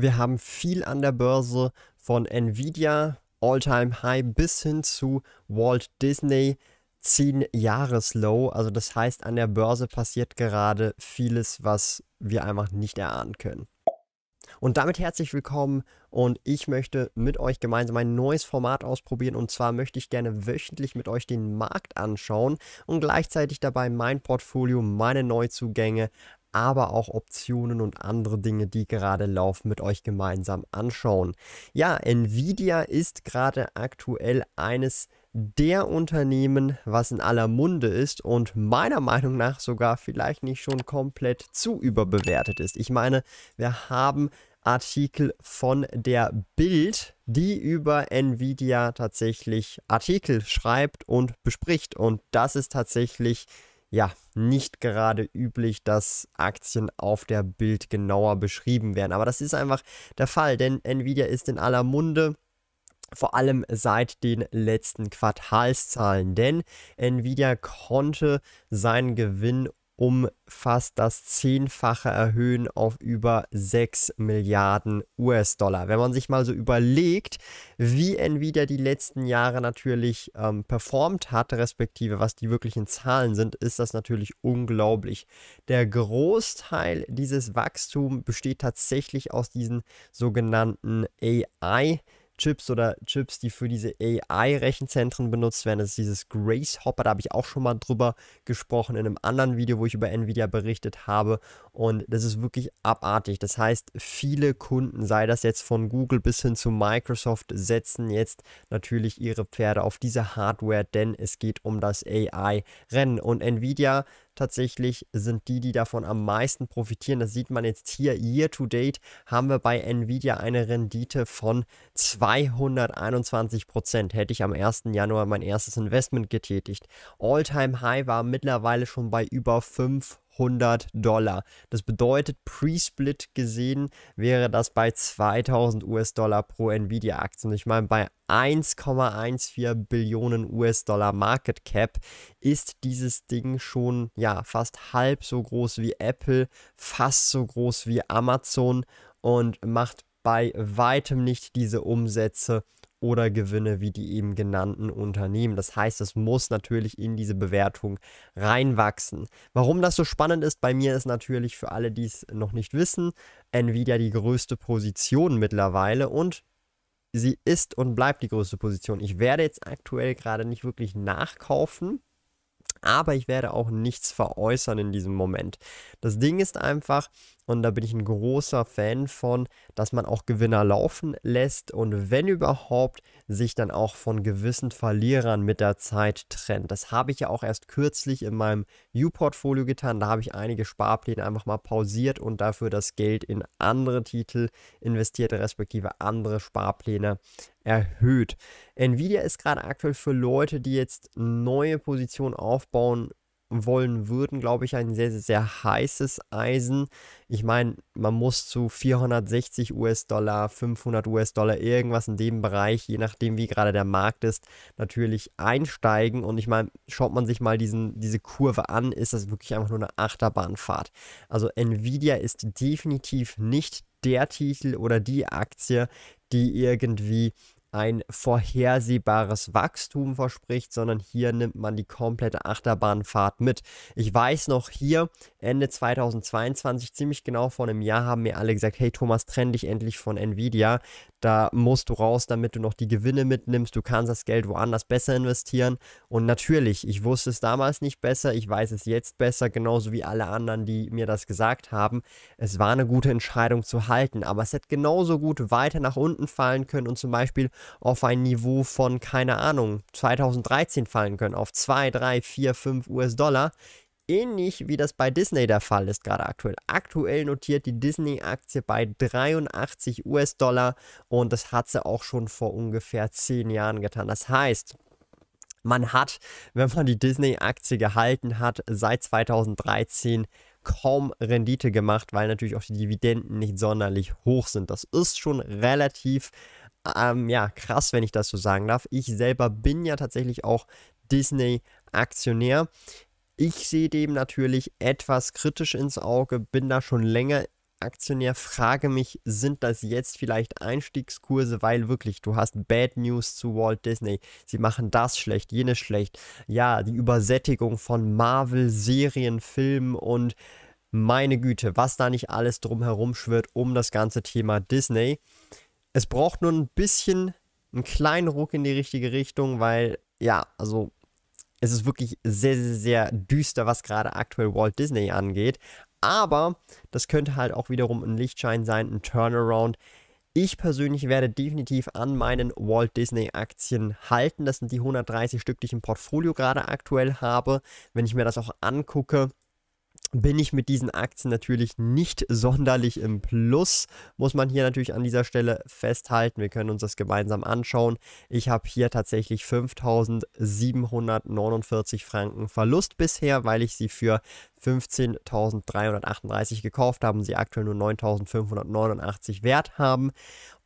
Wir haben viel an der Börse von Nvidia, All-Time High bis hin zu Walt Disney, 10 Jahreslow. Also das heißt, an der Börse passiert gerade vieles, was wir einfach nicht erahnen können. Und damit herzlich willkommen und ich möchte mit euch gemeinsam ein neues Format ausprobieren und zwar möchte ich gerne wöchentlich mit euch den Markt anschauen und gleichzeitig dabei mein Portfolio, meine Neuzugänge, aber auch Optionen und andere Dinge, die gerade laufen, mit euch gemeinsam anschauen. Ja, Nvidia ist gerade aktuell eines der Unternehmen, was in aller Munde ist und meiner Meinung nach sogar vielleicht nicht schon komplett zu überbewertet ist. Ich meine, wir haben Artikel von der Bild, die über Nvidia tatsächlich Artikel schreibt und bespricht und das ist tatsächlich ja, nicht gerade üblich, dass Aktien auf der Bild genauer beschrieben werden. Aber das ist einfach der Fall, denn Nvidia ist in aller Munde. Vor allem seit den letzten Quartalszahlen, denn Nvidia konnte seinen Gewinn um fast das Zehnfache erhöhen auf über 6 Milliarden US-Dollar. Wenn man sich mal so überlegt, wie Nvidia die letzten Jahre natürlich ähm, performt hat, respektive was die wirklichen Zahlen sind, ist das natürlich unglaublich. Der Großteil dieses Wachstums besteht tatsächlich aus diesen sogenannten AI-Wachstums. Chips oder Chips, die für diese AI-Rechenzentren benutzt werden. Das ist dieses Grace Hopper, da habe ich auch schon mal drüber gesprochen in einem anderen Video, wo ich über Nvidia berichtet habe. Und das ist wirklich abartig. Das heißt, viele Kunden, sei das jetzt von Google bis hin zu Microsoft, setzen jetzt natürlich ihre Pferde auf diese Hardware, denn es geht um das AI-Rennen. Und Nvidia tatsächlich sind die, die davon am meisten profitieren. Das sieht man jetzt hier. Year to date haben wir bei Nvidia eine Rendite von 221 Prozent. Hätte ich am 1. Januar mein erstes Investment getätigt. All-Time-High war mittlerweile schon bei über 500. 100 Dollar. Das bedeutet, pre-split gesehen wäre das bei 2000 US-Dollar pro Nvidia-Aktie. Und ich meine, bei 1,14 Billionen US-Dollar Market Cap ist dieses Ding schon ja fast halb so groß wie Apple, fast so groß wie Amazon und macht bei weitem nicht diese Umsätze, oder Gewinne wie die eben genannten Unternehmen. Das heißt, es muss natürlich in diese Bewertung reinwachsen. Warum das so spannend ist bei mir ist natürlich für alle, die es noch nicht wissen, Nvidia die größte Position mittlerweile und sie ist und bleibt die größte Position. Ich werde jetzt aktuell gerade nicht wirklich nachkaufen. Aber ich werde auch nichts veräußern in diesem Moment. Das Ding ist einfach, und da bin ich ein großer Fan von, dass man auch Gewinner laufen lässt und wenn überhaupt, sich dann auch von gewissen Verlierern mit der Zeit trennt. Das habe ich ja auch erst kürzlich in meinem U-Portfolio getan. Da habe ich einige Sparpläne einfach mal pausiert und dafür das Geld in andere Titel investiert, respektive andere Sparpläne erhöht. Nvidia ist gerade aktuell für Leute, die jetzt neue Positionen aufbauen wollen würden, glaube ich, ein sehr, sehr, sehr heißes Eisen. Ich meine, man muss zu 460 US-Dollar, 500 US-Dollar, irgendwas in dem Bereich, je nachdem, wie gerade der Markt ist, natürlich einsteigen. Und ich meine, schaut man sich mal diesen, diese Kurve an, ist das wirklich einfach nur eine Achterbahnfahrt. Also Nvidia ist definitiv nicht der Titel oder die Aktie, die irgendwie ein vorhersehbares Wachstum verspricht, sondern hier nimmt man die komplette Achterbahnfahrt mit. Ich weiß noch hier, Ende 2022, ziemlich genau vor einem Jahr, haben mir alle gesagt, hey Thomas, trenn dich endlich von Nvidia. Da musst du raus, damit du noch die Gewinne mitnimmst. Du kannst das Geld woanders besser investieren. Und natürlich, ich wusste es damals nicht besser, ich weiß es jetzt besser, genauso wie alle anderen, die mir das gesagt haben. Es war eine gute Entscheidung zu halten, aber es hätte genauso gut weiter nach unten fallen können und zum Beispiel auf ein Niveau von, keine Ahnung, 2013 fallen können, auf 2, 3, 4, 5 US-Dollar ähnlich wie das bei Disney der Fall ist gerade aktuell. Aktuell notiert die Disney-Aktie bei 83 US-Dollar und das hat sie auch schon vor ungefähr 10 Jahren getan. Das heißt, man hat, wenn man die Disney-Aktie gehalten hat, seit 2013 kaum Rendite gemacht, weil natürlich auch die Dividenden nicht sonderlich hoch sind. Das ist schon relativ ähm, ja, krass, wenn ich das so sagen darf. Ich selber bin ja tatsächlich auch Disney-Aktionär. Ich sehe dem natürlich etwas kritisch ins Auge, bin da schon länger Aktionär, frage mich, sind das jetzt vielleicht Einstiegskurse, weil wirklich, du hast Bad News zu Walt Disney, sie machen das schlecht, jenes schlecht, ja, die Übersättigung von Marvel, Serien, Filmen und meine Güte, was da nicht alles drumherum schwirrt um das ganze Thema Disney. Es braucht nur ein bisschen einen kleinen Ruck in die richtige Richtung, weil, ja, also es ist wirklich sehr, sehr, sehr düster, was gerade aktuell Walt Disney angeht. Aber das könnte halt auch wiederum ein Lichtschein sein, ein Turnaround. Ich persönlich werde definitiv an meinen Walt Disney Aktien halten. Das sind die 130 Stück, die ich im Portfolio gerade aktuell habe. Wenn ich mir das auch angucke, bin ich mit diesen Aktien natürlich nicht sonderlich im Plus, muss man hier natürlich an dieser Stelle festhalten. Wir können uns das gemeinsam anschauen. Ich habe hier tatsächlich 5.749 Franken Verlust bisher, weil ich sie für 15.338 gekauft habe und sie aktuell nur 9.589 wert haben.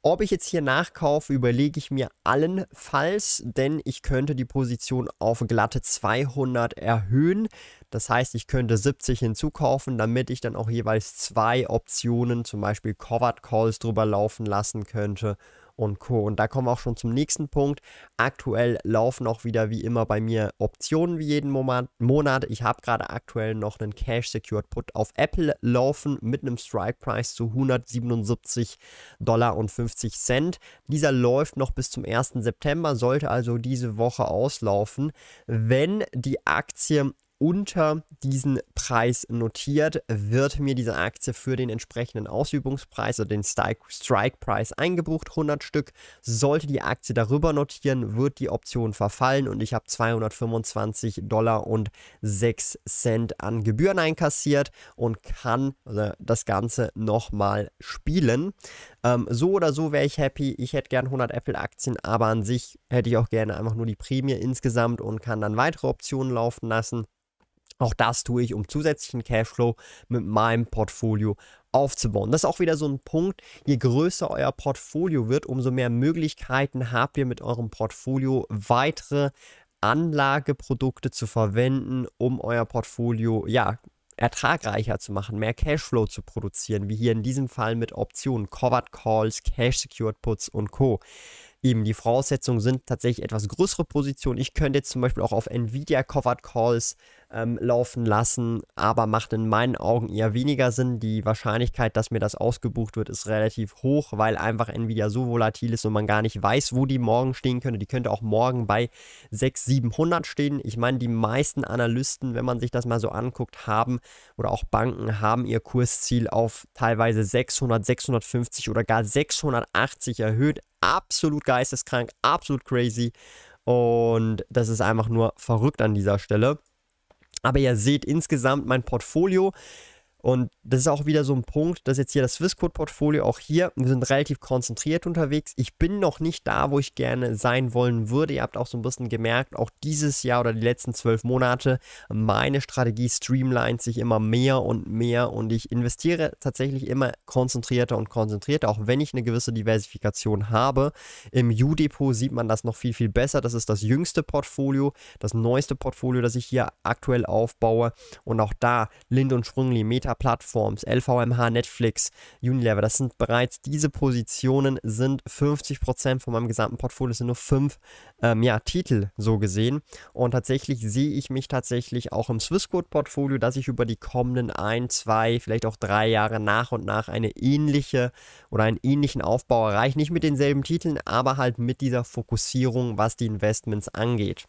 Ob ich jetzt hier nachkaufe, überlege ich mir allenfalls, denn ich könnte die Position auf glatte 200 erhöhen. Das heißt, ich könnte 70 hinzukaufen, damit ich dann auch jeweils zwei Optionen, zum Beispiel Covered Calls drüber laufen lassen könnte und Co. Und da kommen wir auch schon zum nächsten Punkt. Aktuell laufen auch wieder wie immer bei mir Optionen wie jeden Monat. Ich habe gerade aktuell noch einen Cash Secured Put auf Apple laufen mit einem Strike Price zu 177 Dollar und 50 Cent. Dieser läuft noch bis zum 1. September, sollte also diese Woche auslaufen. Wenn die Aktie unter diesen Preis notiert, wird mir diese Aktie für den entsprechenden Ausübungspreis oder den Strike-Preis eingebucht, 100 Stück. Sollte die Aktie darüber notieren, wird die Option verfallen und ich habe 225 Dollar und 6 Cent an Gebühren einkassiert und kann äh, das Ganze nochmal spielen. Ähm, so oder so wäre ich happy. Ich hätte gern 100 Apple-Aktien, aber an sich hätte ich auch gerne einfach nur die Prämie insgesamt und kann dann weitere Optionen laufen lassen. Auch das tue ich, um zusätzlichen Cashflow mit meinem Portfolio aufzubauen. Das ist auch wieder so ein Punkt, je größer euer Portfolio wird, umso mehr Möglichkeiten habt ihr mit eurem Portfolio weitere Anlageprodukte zu verwenden, um euer Portfolio ja ertragreicher zu machen, mehr Cashflow zu produzieren, wie hier in diesem Fall mit Optionen, Covered Calls, Cash Secured Puts und Co eben die Voraussetzungen sind tatsächlich etwas größere Positionen. Ich könnte jetzt zum Beispiel auch auf Nvidia Covered Calls ähm, laufen lassen, aber macht in meinen Augen eher weniger Sinn. Die Wahrscheinlichkeit, dass mir das ausgebucht wird, ist relativ hoch, weil einfach Nvidia so volatil ist und man gar nicht weiß, wo die morgen stehen könnte. Die könnte auch morgen bei 600, 700 stehen. Ich meine, die meisten Analysten, wenn man sich das mal so anguckt, haben oder auch Banken haben ihr Kursziel auf teilweise 600, 650 oder gar 680 erhöht, absolut geisteskrank, absolut crazy. Und das ist einfach nur verrückt an dieser Stelle. Aber ihr seht insgesamt mein Portfolio und das ist auch wieder so ein Punkt, dass jetzt hier das Swissquote-Portfolio auch hier, wir sind relativ konzentriert unterwegs. Ich bin noch nicht da, wo ich gerne sein wollen würde. Ihr habt auch so ein bisschen gemerkt, auch dieses Jahr oder die letzten zwölf Monate, meine Strategie streamlined sich immer mehr und mehr und ich investiere tatsächlich immer konzentrierter und konzentrierter, auch wenn ich eine gewisse Diversifikation habe. Im U-Depot sieht man das noch viel, viel besser. Das ist das jüngste Portfolio, das neueste Portfolio, das ich hier aktuell aufbaue. Und auch da Lind und Sprüngli, Meta Plattforms, LVMH, Netflix, Unilever, das sind bereits, diese Positionen sind 50% von meinem gesamten Portfolio, sind nur fünf ähm, ja, Titel so gesehen. Und tatsächlich sehe ich mich tatsächlich auch im Swissquote-Portfolio, dass ich über die kommenden ein, zwei, vielleicht auch drei Jahre nach und nach eine ähnliche oder einen ähnlichen Aufbau erreiche. Nicht mit denselben Titeln, aber halt mit dieser Fokussierung, was die Investments angeht.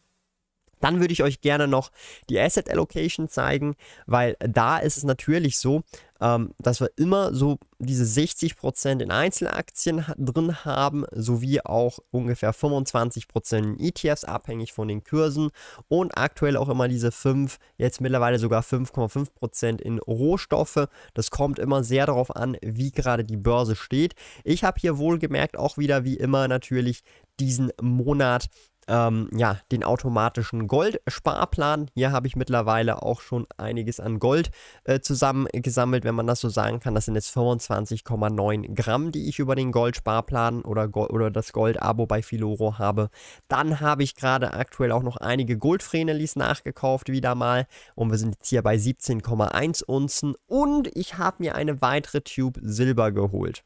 Dann würde ich euch gerne noch die Asset Allocation zeigen, weil da ist es natürlich so, ähm, dass wir immer so diese 60% in Einzelaktien drin haben, sowie auch ungefähr 25% in ETFs, abhängig von den Kursen und aktuell auch immer diese 5, jetzt mittlerweile sogar 5,5% in Rohstoffe. Das kommt immer sehr darauf an, wie gerade die Börse steht. Ich habe hier wohlgemerkt auch wieder wie immer natürlich diesen Monat ähm, ja, den automatischen Goldsparplan. Hier habe ich mittlerweile auch schon einiges an Gold äh, zusammengesammelt, wenn man das so sagen kann. Das sind jetzt 25,9 Gramm, die ich über den Goldsparplan oder, Go oder das Gold-Abo bei Filoro habe. Dann habe ich gerade aktuell auch noch einige Goldfrenelis nachgekauft, wieder mal. Und wir sind jetzt hier bei 17,1 Unzen. Und ich habe mir eine weitere Tube Silber geholt.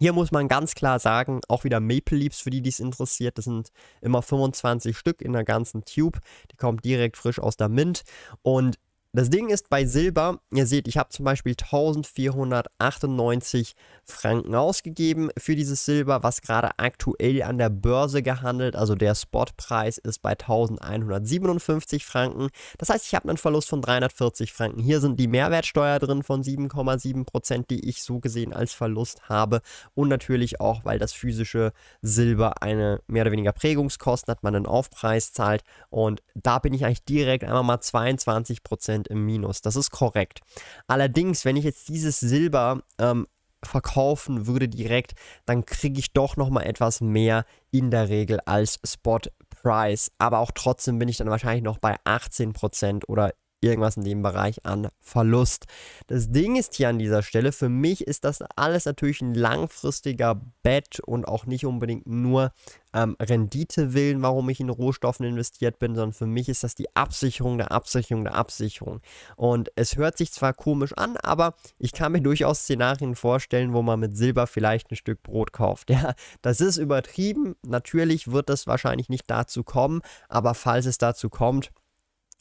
Hier muss man ganz klar sagen, auch wieder Maple Leaves, für die dies interessiert, das sind immer 25 Stück in der ganzen Tube. Die kommt direkt frisch aus der Mint. Und das Ding ist bei Silber, ihr seht, ich habe zum Beispiel 1498 Franken ausgegeben für dieses Silber, was gerade aktuell an der Börse gehandelt, also der Spotpreis ist bei 1157 Franken. Das heißt, ich habe einen Verlust von 340 Franken. Hier sind die Mehrwertsteuer drin von 7,7 Prozent, die ich so gesehen als Verlust habe und natürlich auch, weil das physische Silber eine mehr oder weniger Prägungskosten hat, man einen Aufpreis zahlt und da bin ich eigentlich direkt einmal mal 22 Prozent im Minus. Das ist korrekt. Allerdings, wenn ich jetzt dieses Silber ähm, verkaufen würde direkt, dann kriege ich doch nochmal etwas mehr in der Regel als Spot Price. Aber auch trotzdem bin ich dann wahrscheinlich noch bei 18% oder irgendwas in dem Bereich an Verlust. Das Ding ist hier an dieser Stelle, für mich ist das alles natürlich ein langfristiger Bet und auch nicht unbedingt nur ähm, Rendite willen, warum ich in Rohstoffen investiert bin, sondern für mich ist das die Absicherung der Absicherung der Absicherung. Und es hört sich zwar komisch an, aber ich kann mir durchaus Szenarien vorstellen, wo man mit Silber vielleicht ein Stück Brot kauft. Ja, das ist übertrieben. Natürlich wird das wahrscheinlich nicht dazu kommen, aber falls es dazu kommt,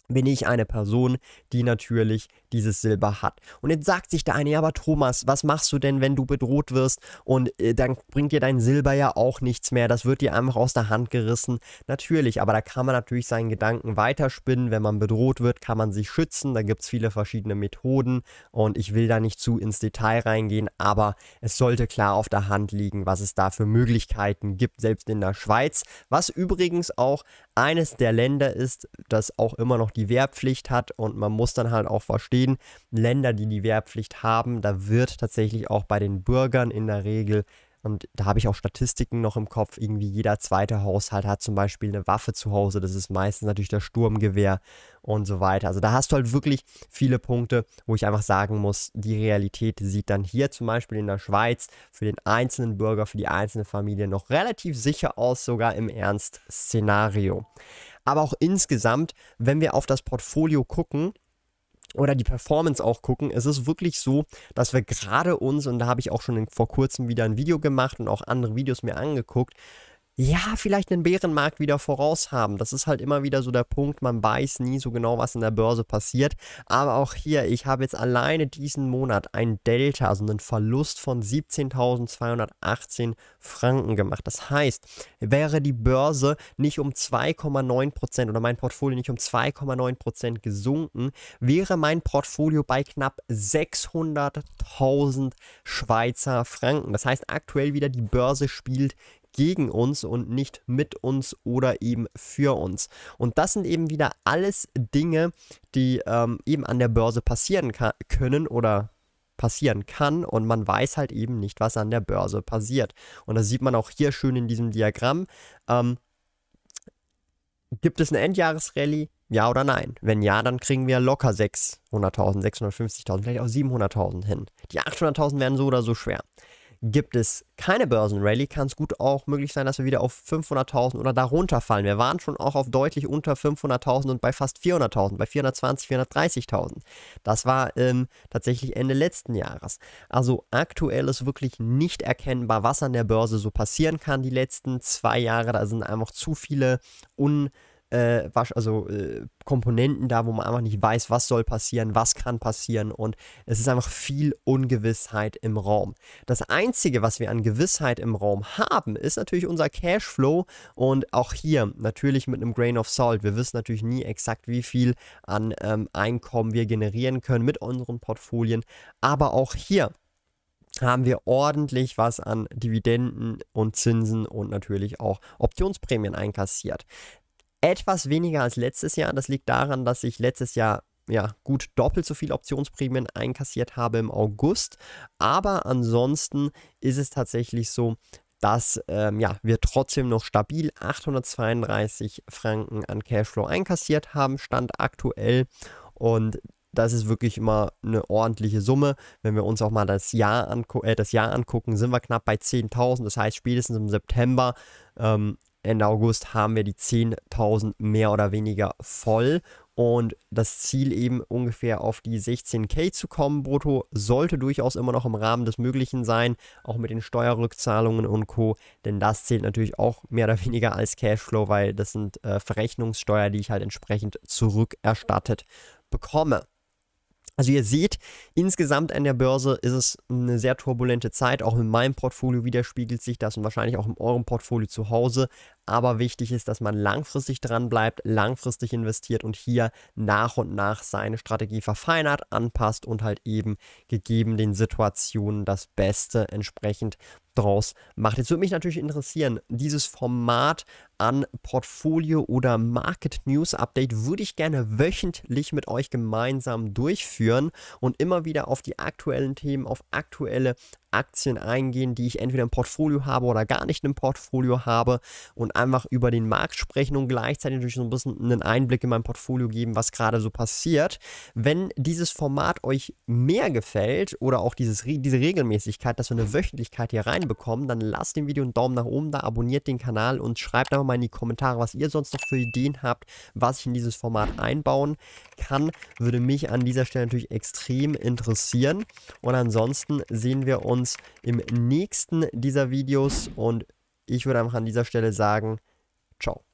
bin ich eine Person, die natürlich dieses Silber hat. Und jetzt sagt sich der eine, ja, aber Thomas, was machst du denn, wenn du bedroht wirst? Und äh, dann bringt dir dein Silber ja auch nichts mehr. Das wird dir einfach aus der Hand gerissen. Natürlich, aber da kann man natürlich seinen Gedanken weiterspinnen. Wenn man bedroht wird, kann man sich schützen. Da gibt es viele verschiedene Methoden. Und ich will da nicht zu ins Detail reingehen, aber es sollte klar auf der Hand liegen, was es da für Möglichkeiten gibt, selbst in der Schweiz. Was übrigens auch eines der Länder ist, das auch immer noch die Wehrpflicht hat und man muss dann halt auch verstehen, Länder, die die Wehrpflicht haben, da wird tatsächlich auch bei den Bürgern in der Regel und da habe ich auch Statistiken noch im Kopf. Irgendwie jeder zweite Haushalt hat zum Beispiel eine Waffe zu Hause. Das ist meistens natürlich das Sturmgewehr und so weiter. Also da hast du halt wirklich viele Punkte, wo ich einfach sagen muss, die Realität sieht dann hier zum Beispiel in der Schweiz für den einzelnen Bürger, für die einzelne Familie noch relativ sicher aus, sogar im Ernst-Szenario. Aber auch insgesamt, wenn wir auf das Portfolio gucken, oder die Performance auch gucken. Es ist wirklich so, dass wir gerade uns, und da habe ich auch schon vor kurzem wieder ein Video gemacht und auch andere Videos mir angeguckt, ja, vielleicht einen Bärenmarkt wieder voraus haben. Das ist halt immer wieder so der Punkt, man weiß nie so genau, was in der Börse passiert. Aber auch hier, ich habe jetzt alleine diesen Monat ein Delta, also einen Verlust von 17.218 Franken gemacht. Das heißt, wäre die Börse nicht um 2,9% oder mein Portfolio nicht um 2,9% gesunken, wäre mein Portfolio bei knapp 600.000 Schweizer Franken. Das heißt, aktuell wieder die Börse spielt gegen uns und nicht mit uns oder eben für uns. Und das sind eben wieder alles Dinge, die ähm, eben an der Börse passieren können oder passieren kann und man weiß halt eben nicht, was an der Börse passiert. Und das sieht man auch hier schön in diesem Diagramm. Ähm, gibt es eine Endjahresrallye? Ja oder nein? Wenn ja, dann kriegen wir locker 600.000, 650.000, vielleicht auch 700.000 hin. Die 800.000 werden so oder so schwer gibt es keine Börsenrallye, kann es gut auch möglich sein, dass wir wieder auf 500.000 oder darunter fallen. Wir waren schon auch auf deutlich unter 500.000 und bei fast 400.000, bei 420.000, 430.000. Das war ähm, tatsächlich Ende letzten Jahres. Also aktuell ist wirklich nicht erkennbar, was an der Börse so passieren kann die letzten zwei Jahre. Da sind einfach zu viele un äh, also äh, Komponenten da, wo man einfach nicht weiß, was soll passieren, was kann passieren und es ist einfach viel Ungewissheit im Raum. Das Einzige, was wir an Gewissheit im Raum haben, ist natürlich unser Cashflow und auch hier natürlich mit einem Grain of Salt. Wir wissen natürlich nie exakt, wie viel an ähm, Einkommen wir generieren können mit unseren Portfolien, aber auch hier haben wir ordentlich was an Dividenden und Zinsen und natürlich auch Optionsprämien einkassiert etwas weniger als letztes Jahr. Das liegt daran, dass ich letztes Jahr ja, gut doppelt so viel Optionsprämien einkassiert habe im August. Aber ansonsten ist es tatsächlich so, dass ähm, ja, wir trotzdem noch stabil 832 Franken an Cashflow einkassiert haben, stand aktuell. Und das ist wirklich immer eine ordentliche Summe. Wenn wir uns auch mal das Jahr, äh, das Jahr angucken, sind wir knapp bei 10.000. Das heißt, spätestens im September ähm, Ende August haben wir die 10.000 mehr oder weniger voll und das Ziel eben ungefähr auf die 16k zu kommen brutto sollte durchaus immer noch im Rahmen des Möglichen sein, auch mit den Steuerrückzahlungen und Co. Denn das zählt natürlich auch mehr oder weniger als Cashflow, weil das sind äh, Verrechnungssteuer, die ich halt entsprechend zurückerstattet bekomme. Also ihr seht, insgesamt an der Börse ist es eine sehr turbulente Zeit. Auch in meinem Portfolio widerspiegelt sich das und wahrscheinlich auch in eurem Portfolio zu Hause aber wichtig ist, dass man langfristig dran bleibt, langfristig investiert und hier nach und nach seine Strategie verfeinert, anpasst und halt eben gegeben den Situationen das Beste entsprechend draus macht. Jetzt würde mich natürlich interessieren, dieses Format an Portfolio oder Market News Update würde ich gerne wöchentlich mit euch gemeinsam durchführen und immer wieder auf die aktuellen Themen, auf aktuelle Aktien eingehen, die ich entweder im Portfolio habe oder gar nicht im Portfolio habe und einfach über den Markt sprechen und gleichzeitig natürlich so ein bisschen einen Einblick in mein Portfolio geben, was gerade so passiert. Wenn dieses Format euch mehr gefällt oder auch dieses, diese Regelmäßigkeit, dass wir eine Wöchentlichkeit hier reinbekommen, dann lasst dem Video einen Daumen nach oben da, abonniert den Kanal und schreibt einfach mal in die Kommentare, was ihr sonst noch für Ideen habt, was ich in dieses Format einbauen kann. Würde mich an dieser Stelle natürlich extrem interessieren. Und ansonsten sehen wir uns uns im nächsten dieser Videos und ich würde einfach an dieser Stelle sagen, ciao.